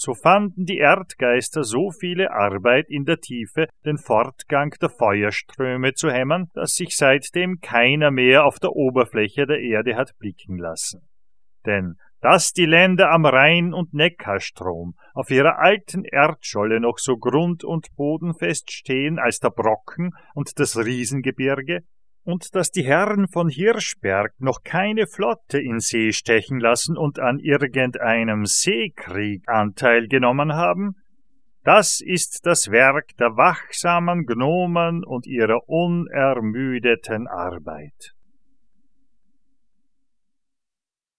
so fanden die Erdgeister so viele Arbeit in der Tiefe, den Fortgang der Feuerströme zu hämmern, dass sich seitdem keiner mehr auf der Oberfläche der Erde hat blicken lassen. Denn dass die Länder am Rhein- und Neckarstrom auf ihrer alten Erdscholle noch so grund- und bodenfest stehen als der Brocken und das Riesengebirge, und dass die Herren von Hirschberg noch keine Flotte in See stechen lassen und an irgendeinem Seekrieg Anteil genommen haben? Das ist das Werk der wachsamen Gnomen und ihrer unermüdeten Arbeit.